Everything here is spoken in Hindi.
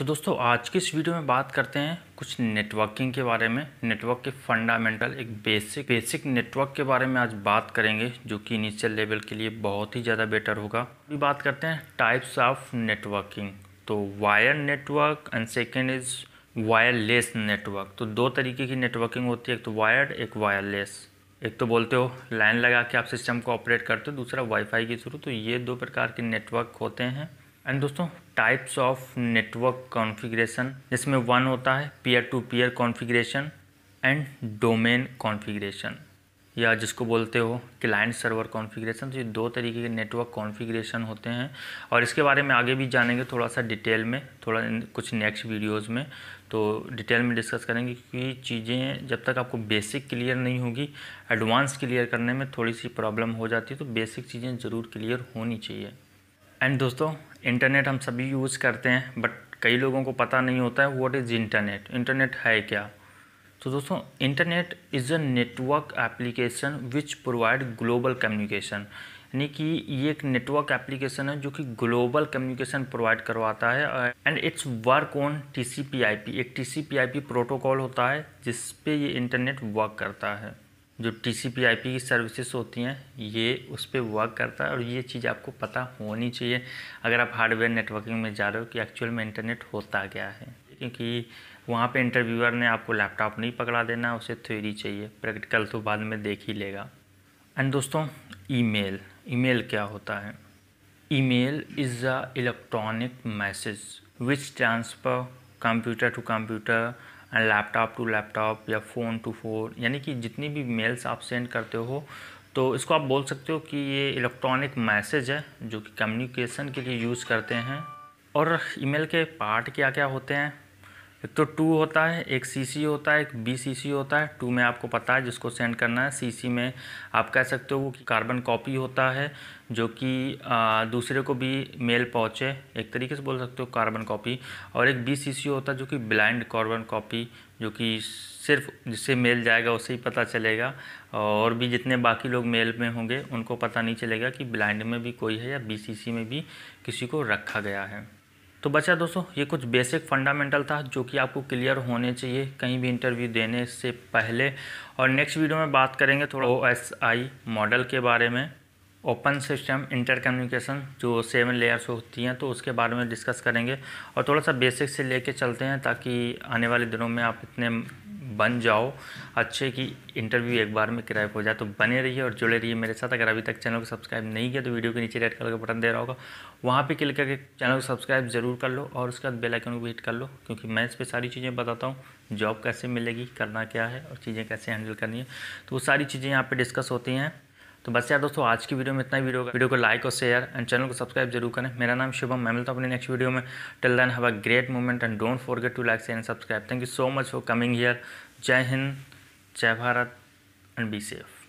तो दोस्तों आज की इस वीडियो में बात करते हैं कुछ नेटवर्किंग के बारे में नेटवर्क के फंडामेंटल एक बेसिक बेसिक नेटवर्क के बारे में आज बात करेंगे जो कि इनिशियल लेवल के लिए बहुत ही ज़्यादा बेटर होगा अभी बात करते हैं टाइप्स ऑफ नेटवर्किंग तो wired network and second is wireless network तो दो तरीके की नेटवर्किंग होती है एक तो वायर्ड एक वायरलेस एक तो बोलते हो लाइन लगा के आप सिस्टम को ऑपरेट करते हो दूसरा वाईफाई के थ्रू तो ये दो प्रकार के नेटवर्क होते हैं एंड दोस्तों टाइप्स ऑफ नेटवर्क कॉन्फ़िगरेशन जिसमें वन होता है peer to peer configuration and domain configuration या जिसको बोलते हो क्लाइंट सर्वर कॉन्फ़िगरेशन तो ये दो तरीके के नेटवर्क कॉन्फ़िगरेशन होते हैं और इसके बारे में आगे भी जानेंगे थोड़ा सा डिटेल में थोड़ा कुछ नेक्स्ट वीडियोज़ में तो डिटेल में डिस्कस करेंगे क्योंकि चीज़ें जब तक आपको बेसिक क्लियर नहीं होगी एडवांस क्लियर करने में थोड़ी सी प्रॉब्लम हो जाती है तो बेसिक चीज़ें ज़रूर क्लियर होनी चाहिए एंड दोस्तों इंटरनेट हम सभी यूज़ करते हैं बट कई लोगों को पता नहीं होता है व्हाट इज़ इंटरनेट इंटरनेट है क्या तो दोस्तों internet is a network application which provide global communication यानी कि ये एक नेटवर्क एप्लीकेशन है जो कि ग्लोबल कम्युनिकेशन प्रोवाइड करवाता है and its work on T C P I P एक T C P I P protocol होता है जिस पे ये इंटरनेट वर्क करता है जो T C P I P की सर्विसेज होती हैं ये उस पर वर्क करता है और ये चीज़ आपको पता होनी चाहिए अगर आप हार्डवेयर नेटवर्किंग में जा रहे हो कि एक्चुअल में इंटरनेट होता क्या है क्योंकि वहाँ पे इंटरव्यूअर ने आपको लैपटॉप नहीं पकड़ा देना उसे थ्योरी चाहिए प्रैक्टिकल तो बाद में देख ही लेगा एंड दोस्तों ईमेल ईमेल क्या होता है email is a electronic message which transfer computer to computer laptop to laptop या फ़ोन टू फ़ोन यानी कि जितनी भी मेल्स आप सेंड करते हो तो इसको आप बोल सकते हो कि ये इलेक्ट्रॉनिक मैसेज है जो कि कम्युनिकेशन के लिए यूज़ करते हैं और ईमेल के पार्ट क्या क्या होते हैं एक तो टू होता है एक सी सी होता है एक बी सी सी होता है टू में आपको पता है जिसको सेंड करना है सी सी में आप कह सकते हो वो कि कार्बन कॉपी होता है जो कि दूसरे को भी मेल पहुँचे एक तरीके से बोल सकते हो कार्बन कॉपी और एक बी सी सी होता है जो कि ब्लाइंड कार्बन कॉपी जो कि सिर्फ जिससे मेल जाएगा उसे ही पता चलेगा और भी जितने बाकी लोग मेल में होंगे उनको पता नहीं चलेगा कि ब्लाइंड में भी कोई है या बी सी सी में भी किसी को रखा गया है तो बच्चा दोस्तों ये कुछ बेसिक फंडामेंटल था जो कि आपको क्लियर होने चाहिए कहीं भी इंटरव्यू देने से पहले और नेक्स्ट वीडियो में बात करेंगे थोड़ा ओ एस आई मॉडल के बारे में ओपन सिस्टम इंटर कम्युनिकेशन जो सेवन लेयर्स होती हैं तो उसके बारे में डिस्कस करेंगे और थोड़ा सा बेसिक से लेके चलते हैं ताकि आने वाले दिनों में आप इतने बन जाओ अच्छे की इंटरव्यू एक बार में क्रैक हो जाए तो बने रहिए और जुड़े रहिए मेरे साथ अगर अभी तक चैनल को सब्सक्राइब नहीं किया तो वीडियो के नीचे रेड कलर का बटन दे रहा होगा वहाँ पे क्लिक करके चैनल को सब्सक्राइब जरूर कर लो और उसके बाद बेलाइकन को भी हिट कर लो क्योंकि मैं इस पर सारी चीज़ें बताता हूँ जॉब कैसे मिलेगी करना क्या है और चीज़ें कैसे हैंडल करनी है तो वो सारी चीज़ें यहाँ पर डिस्कस होती हैं तो बस यार दोस्तों आज की वीडियो में इतना ही वीडियो का वीडियो को लाइक और शेयर एंड चैनल को सब्सक्राइब जरूर करें मेरा नाम शुभम मैं मिलता हूँ अपने नेक्स्ट वीडियो में till then have a great moment and don't forget to like share and subscribe thank you so much for coming here जय हिंद जय भारत एंड बी सेफ